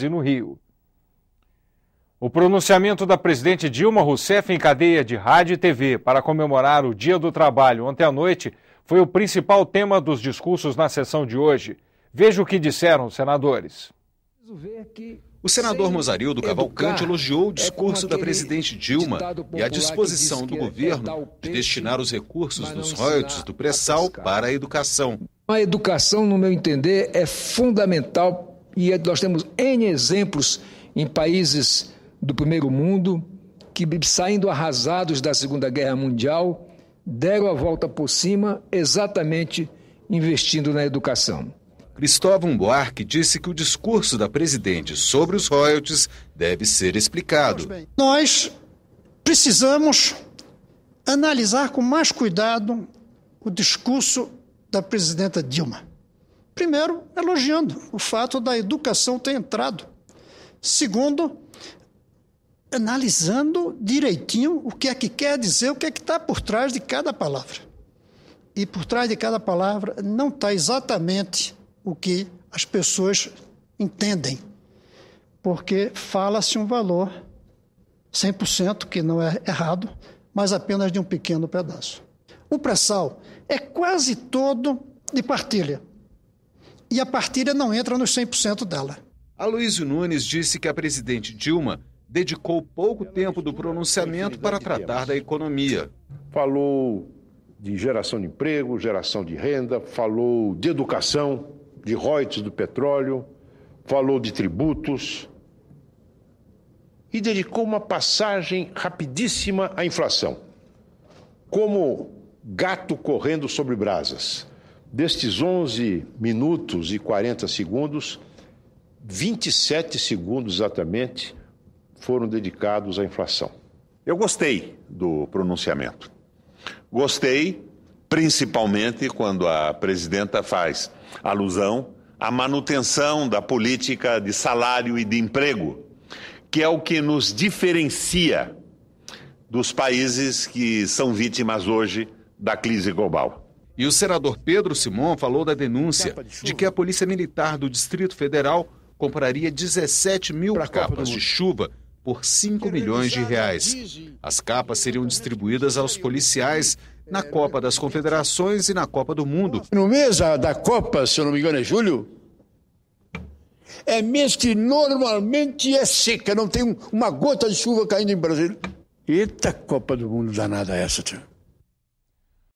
e no Rio. O pronunciamento da presidente Dilma Rousseff em cadeia de rádio e TV para comemorar o Dia do Trabalho ontem à noite foi o principal tema dos discursos na sessão de hoje. Veja o que disseram os senadores. O senador Mozarildo Cavalcante elogiou o é discurso da presidente Dilma e a disposição do é governo de destinar os recursos dos royalties do pré-sal para a educação. A educação, no meu entender, é fundamental e é, nós temos N exemplos em países do primeiro mundo que, saindo arrasados da Segunda Guerra Mundial, deram a volta por cima exatamente investindo na educação. Cristóvão Buarque disse que o discurso da presidente sobre os royalties deve ser explicado. Nós precisamos analisar com mais cuidado o discurso da presidenta Dilma. Primeiro, elogiando o fato da educação ter entrado. Segundo, analisando direitinho o que é que quer dizer, o que é que está por trás de cada palavra. E por trás de cada palavra não está exatamente o que as pessoas entendem, porque fala-se um valor 100% que não é errado, mas apenas de um pequeno pedaço. O pré-sal é quase todo de partilha e a partilha não entra nos 100% dela. Aloysio Nunes disse que a presidente Dilma dedicou pouco tempo do pronunciamento para tratar da economia. Falou de geração de emprego, geração de renda, falou de educação, de royalties do petróleo, falou de tributos e dedicou uma passagem rapidíssima à inflação, como gato correndo sobre brasas. Destes 11 minutos e 40 segundos, 27 segundos exatamente foram dedicados à inflação. Eu gostei do pronunciamento. Gostei, principalmente quando a presidenta faz alusão à manutenção da política de salário e de emprego, que é o que nos diferencia dos países que são vítimas hoje da crise global. E o senador Pedro Simon falou da denúncia de que a Polícia Militar do Distrito Federal compraria 17 mil capas de chuva por 5 milhões de reais. As capas seriam distribuídas aos policiais na é, Copa das é. Confederações e na Copa do Mundo. No mês da Copa, se eu não me engano, é julho. É mês que normalmente é seca, não tem uma gota de chuva caindo em Brasília. Eita Copa do Mundo danada essa, tio.